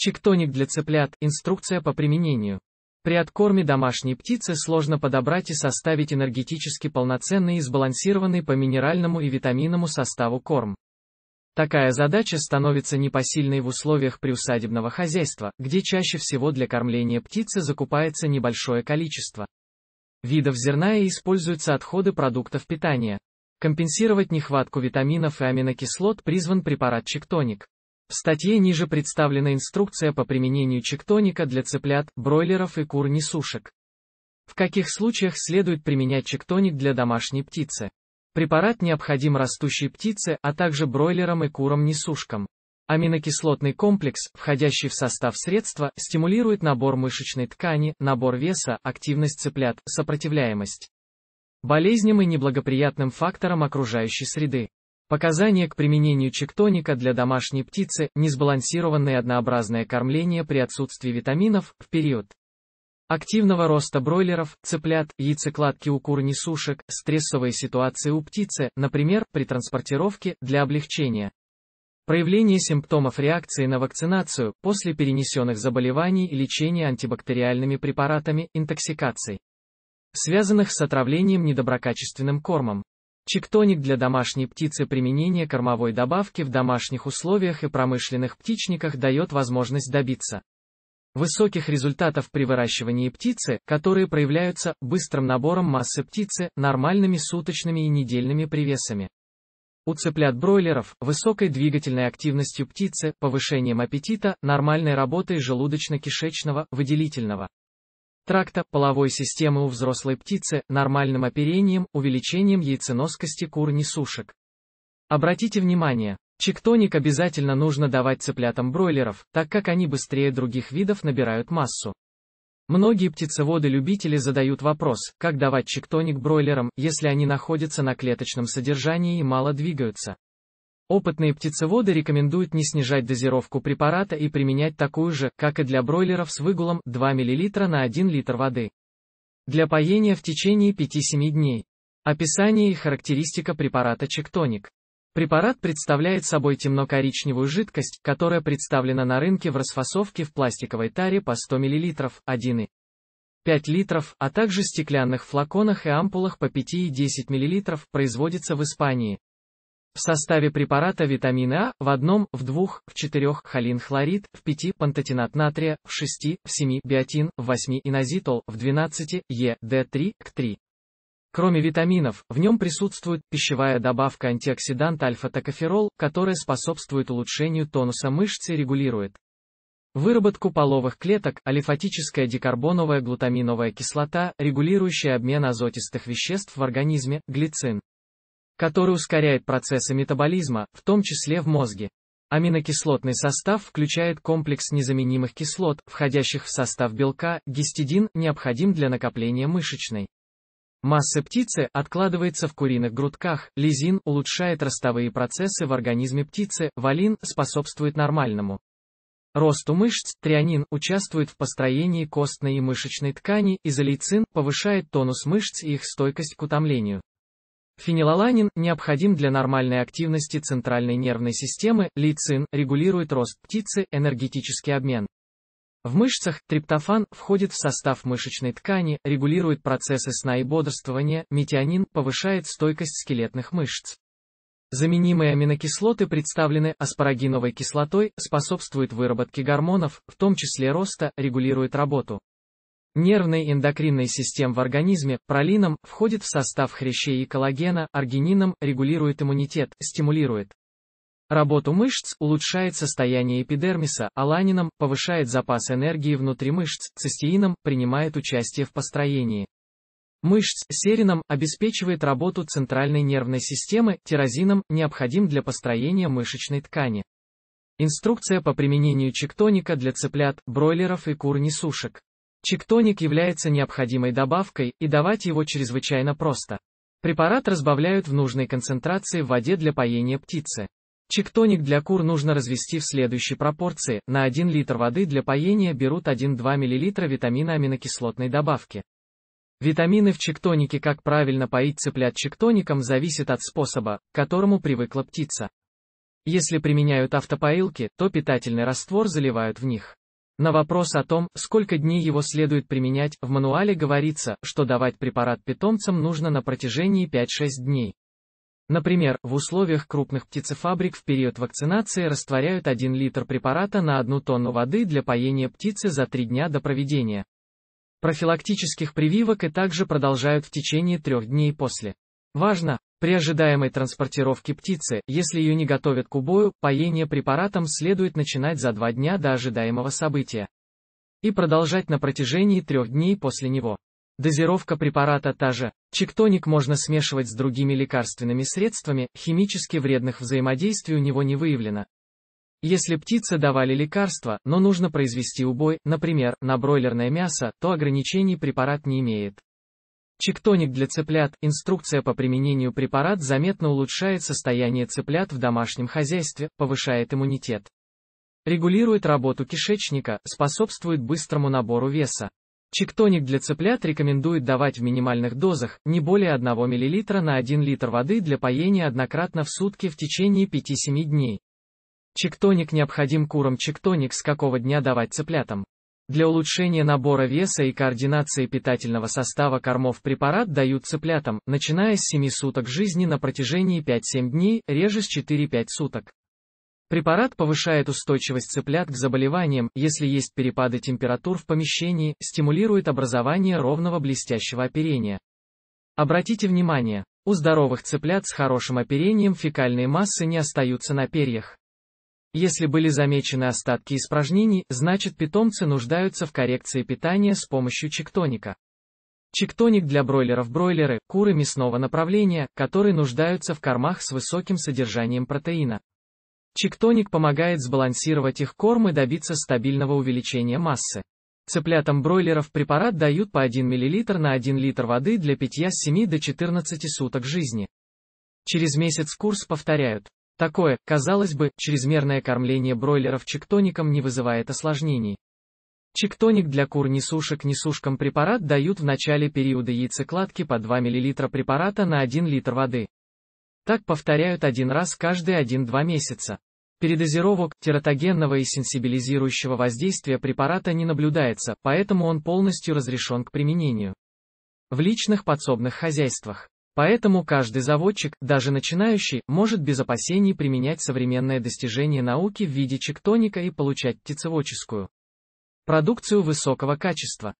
Чиктоник для цыплят, инструкция по применению. При откорме домашней птицы сложно подобрать и составить энергетически полноценный и сбалансированный по минеральному и витаминному составу корм. Такая задача становится непосильной в условиях приусадебного хозяйства, где чаще всего для кормления птицы закупается небольшое количество видов зерна и используются отходы продуктов питания. Компенсировать нехватку витаминов и аминокислот призван препарат Чиктоник. В статье ниже представлена инструкция по применению чектоника для цыплят, бройлеров и кур-несушек. В каких случаях следует применять чектоник для домашней птицы? Препарат необходим растущей птице, а также бройлерам и курам-несушкам. Аминокислотный комплекс, входящий в состав средства, стимулирует набор мышечной ткани, набор веса, активность цыплят, сопротивляемость болезням и неблагоприятным факторам окружающей среды. Показания к применению чектоника для домашней птицы, несбалансированное однообразное кормление при отсутствии витаминов, в период активного роста бройлеров, цыплят, яйцекладки у кур несушек, стрессовые ситуации у птицы, например, при транспортировке, для облегчения. Проявление симптомов реакции на вакцинацию, после перенесенных заболеваний и лечения антибактериальными препаратами, интоксикаций, связанных с отравлением недоброкачественным кормом. Чиктоник для домашней птицы применение кормовой добавки в домашних условиях и промышленных птичниках дает возможность добиться высоких результатов при выращивании птицы, которые проявляются быстрым набором массы птицы, нормальными суточными и недельными привесами. У цыплят-бройлеров, высокой двигательной активностью птицы, повышением аппетита, нормальной работой желудочно-кишечного, выделительного тракта, половой системы у взрослой птицы, нормальным оперением, увеличением яйценоскости кур несушек. Обратите внимание, чиктоник обязательно нужно давать цыплятам бройлеров, так как они быстрее других видов набирают массу. Многие птицеводы-любители задают вопрос, как давать чиктоник бройлерам, если они находятся на клеточном содержании и мало двигаются. Опытные птицеводы рекомендуют не снижать дозировку препарата и применять такую же, как и для бройлеров с выгулом, 2 мл на 1 литр воды. Для поения в течение 5-7 дней. Описание и характеристика препарата Чектоник. Препарат представляет собой темно-коричневую жидкость, которая представлена на рынке в расфасовке в пластиковой таре по 100 мл, 1 5 литров, а также стеклянных флаконах и ампулах по 5 и 10 мл, производится в Испании. В составе препарата витамины А в одном, в двух, в четырех холин хлорид, в пяти пантотинат натрия, в шести, в семи биотин, в восьми инозитол, в двенадцати Е, Д3, К3. Кроме витаминов, в нем присутствует пищевая добавка антиоксидант альфа-токоферол, которая способствует улучшению тонуса мышц и регулирует выработку половых клеток, алифатическая дикарбоновая глутаминовая кислота, регулирующая обмен азотистых веществ в организме, глицин который ускоряет процессы метаболизма, в том числе в мозге. Аминокислотный состав включает комплекс незаменимых кислот, входящих в состав белка, гистидин, необходим для накопления мышечной. Масса птицы откладывается в куриных грудках, лизин улучшает ростовые процессы в организме птицы, валин способствует нормальному росту мышц, трианин участвует в построении костной и мышечной ткани, изолейцин повышает тонус мышц и их стойкость к утомлению. Фенилаланин необходим для нормальной активности центральной нервной системы, лейцин регулирует рост птицы, энергетический обмен. В мышцах триптофан входит в состав мышечной ткани, регулирует процессы сна и бодрствования, метионин повышает стойкость скелетных мышц. Заменимые аминокислоты представлены аспарагиновой кислотой, способствует выработке гормонов, в том числе роста, регулирует работу нервной эндокринной систем в организме, пролином, входит в состав хрящей и коллагена, аргинином, регулирует иммунитет, стимулирует работу мышц, улучшает состояние эпидермиса, аланином, повышает запас энергии внутри мышц, цистеином, принимает участие в построении мышц, серином, обеспечивает работу центральной нервной системы, тирозином, необходим для построения мышечной ткани. Инструкция по применению чектоника для цыплят, бройлеров и кур-несушек. Чиктоник является необходимой добавкой, и давать его чрезвычайно просто. Препарат разбавляют в нужной концентрации в воде для поения птицы. Чиктоник для кур нужно развести в следующей пропорции. На 1 литр воды для поения берут 1-2 мл витамина аминокислотной добавки. Витамины в чиктонике как правильно поить цыплят чиктоником зависит от способа, к которому привыкла птица. Если применяют автопоилки, то питательный раствор заливают в них. На вопрос о том, сколько дней его следует применять, в мануале говорится, что давать препарат питомцам нужно на протяжении 5-6 дней. Например, в условиях крупных птицефабрик в период вакцинации растворяют 1 литр препарата на 1 тонну воды для поения птицы за 3 дня до проведения профилактических прививок и также продолжают в течение трех дней после. Важно, при ожидаемой транспортировке птицы, если ее не готовят к убою, поение препаратом следует начинать за два дня до ожидаемого события и продолжать на протяжении трех дней после него. Дозировка препарата та же. Чиктоник можно смешивать с другими лекарственными средствами, химически вредных взаимодействий у него не выявлено. Если птице давали лекарства, но нужно произвести убой, например, на бройлерное мясо, то ограничений препарат не имеет. Чектоник для цыплят. Инструкция по применению препарат заметно улучшает состояние цыплят в домашнем хозяйстве, повышает иммунитет. Регулирует работу кишечника, способствует быстрому набору веса. Чектоник для цыплят рекомендует давать в минимальных дозах, не более 1 мл на 1 литр воды для поения однократно в сутки в течение 5-7 дней. Чектоник необходим курам. Чектоник с какого дня давать цыплятам? Для улучшения набора веса и координации питательного состава кормов препарат дают цыплятам, начиная с 7 суток жизни на протяжении 5-7 дней, реже с 4-5 суток. Препарат повышает устойчивость цыплят к заболеваниям, если есть перепады температур в помещении, стимулирует образование ровного блестящего оперения. Обратите внимание, у здоровых цыплят с хорошим оперением фекальные массы не остаются на перьях. Если были замечены остатки испражнений, значит питомцы нуждаются в коррекции питания с помощью чектоника. Чектоник для бройлеров бройлеры, куры мясного направления, которые нуждаются в кормах с высоким содержанием протеина. Чектоник помогает сбалансировать их корм и добиться стабильного увеличения массы. Цыплятам бройлеров препарат дают по 1 мл на 1 литр воды для питья с 7 до 14 суток жизни. Через месяц курс повторяют. Такое, казалось бы, чрезмерное кормление бройлеров чектоником не вызывает осложнений. Чектоник для кур несушек несушкам препарат дают в начале периода яйцекладки по 2 мл препарата на 1 литр воды. Так повторяют один раз каждые 1-2 месяца. Передозировок, тератогенного и сенсибилизирующего воздействия препарата не наблюдается, поэтому он полностью разрешен к применению. В личных подсобных хозяйствах. Поэтому каждый заводчик, даже начинающий, может без опасений применять современное достижение науки в виде чектоника и получать птицеводческую продукцию высокого качества.